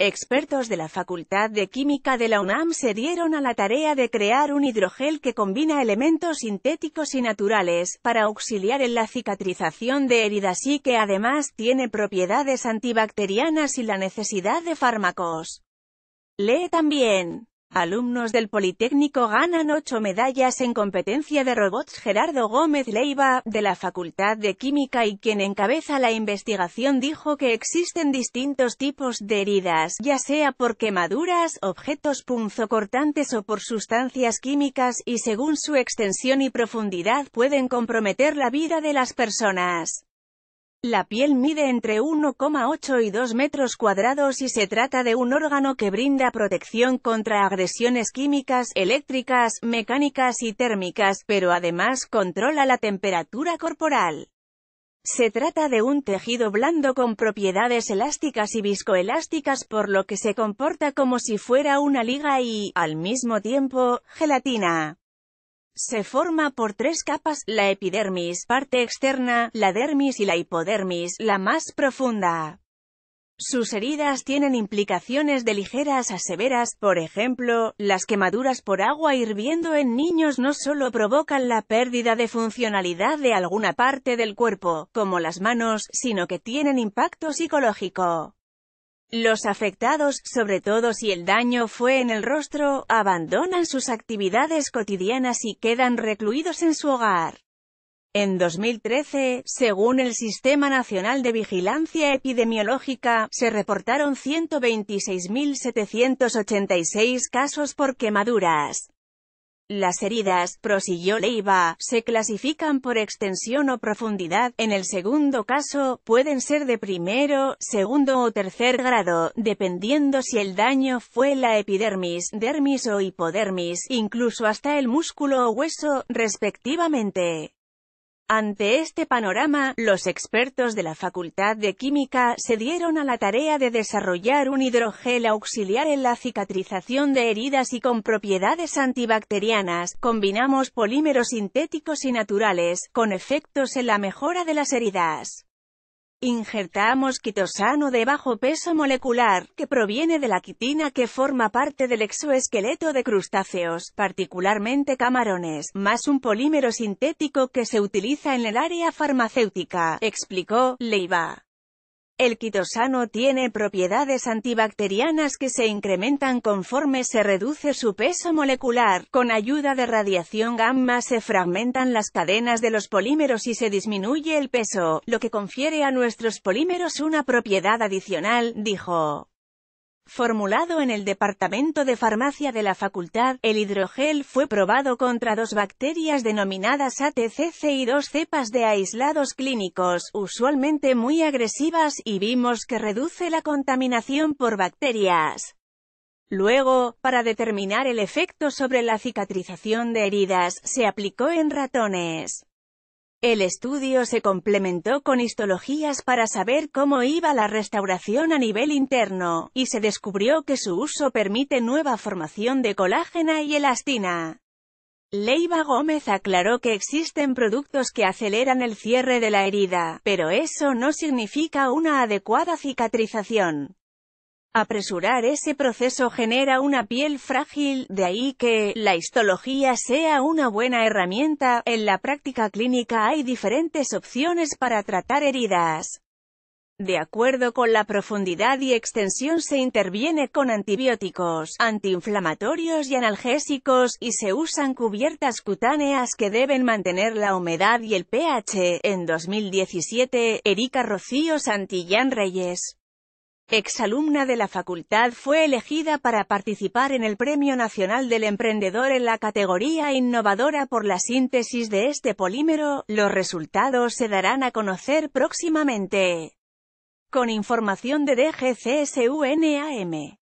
Expertos de la Facultad de Química de la UNAM se dieron a la tarea de crear un hidrogel que combina elementos sintéticos y naturales, para auxiliar en la cicatrización de heridas y que además tiene propiedades antibacterianas y la necesidad de fármacos. Lee también. Alumnos del Politécnico ganan ocho medallas en competencia de robots Gerardo Gómez Leiva, de la Facultad de Química y quien encabeza la investigación dijo que existen distintos tipos de heridas, ya sea por quemaduras, objetos punzocortantes o por sustancias químicas, y según su extensión y profundidad pueden comprometer la vida de las personas. La piel mide entre 1,8 y 2 metros cuadrados y se trata de un órgano que brinda protección contra agresiones químicas, eléctricas, mecánicas y térmicas, pero además controla la temperatura corporal. Se trata de un tejido blando con propiedades elásticas y viscoelásticas por lo que se comporta como si fuera una liga y, al mismo tiempo, gelatina. Se forma por tres capas, la epidermis, parte externa, la dermis y la hipodermis, la más profunda. Sus heridas tienen implicaciones de ligeras a severas, por ejemplo, las quemaduras por agua hirviendo en niños no solo provocan la pérdida de funcionalidad de alguna parte del cuerpo, como las manos, sino que tienen impacto psicológico. Los afectados, sobre todo si el daño fue en el rostro, abandonan sus actividades cotidianas y quedan recluidos en su hogar. En 2013, según el Sistema Nacional de Vigilancia Epidemiológica, se reportaron 126.786 casos por quemaduras. Las heridas, prosiguió Leiva, se clasifican por extensión o profundidad, en el segundo caso, pueden ser de primero, segundo o tercer grado, dependiendo si el daño fue la epidermis, dermis o hipodermis, incluso hasta el músculo o hueso, respectivamente. Ante este panorama, los expertos de la Facultad de Química se dieron a la tarea de desarrollar un hidrogel auxiliar en la cicatrización de heridas y con propiedades antibacterianas. Combinamos polímeros sintéticos y naturales, con efectos en la mejora de las heridas. Injertamos quitosano de bajo peso molecular, que proviene de la quitina que forma parte del exoesqueleto de crustáceos, particularmente camarones, más un polímero sintético que se utiliza en el área farmacéutica, explicó Leiva. El quitosano tiene propiedades antibacterianas que se incrementan conforme se reduce su peso molecular. Con ayuda de radiación gamma se fragmentan las cadenas de los polímeros y se disminuye el peso, lo que confiere a nuestros polímeros una propiedad adicional, dijo formulado en el Departamento de Farmacia de la Facultad, el hidrogel fue probado contra dos bacterias denominadas ATCC y dos cepas de aislados clínicos, usualmente muy agresivas, y vimos que reduce la contaminación por bacterias. Luego, para determinar el efecto sobre la cicatrización de heridas, se aplicó en ratones. El estudio se complementó con histologías para saber cómo iba la restauración a nivel interno, y se descubrió que su uso permite nueva formación de colágena y elastina. Leiva Gómez aclaró que existen productos que aceleran el cierre de la herida, pero eso no significa una adecuada cicatrización. Apresurar ese proceso genera una piel frágil, de ahí que la histología sea una buena herramienta. En la práctica clínica hay diferentes opciones para tratar heridas. De acuerdo con la profundidad y extensión se interviene con antibióticos, antiinflamatorios y analgésicos, y se usan cubiertas cutáneas que deben mantener la humedad y el pH. En 2017, Erika Rocío Santillán Reyes exalumna de la facultad, fue elegida para participar en el Premio Nacional del Emprendedor en la categoría innovadora por la síntesis de este polímero. Los resultados se darán a conocer próximamente. Con información de DGCSUNAM.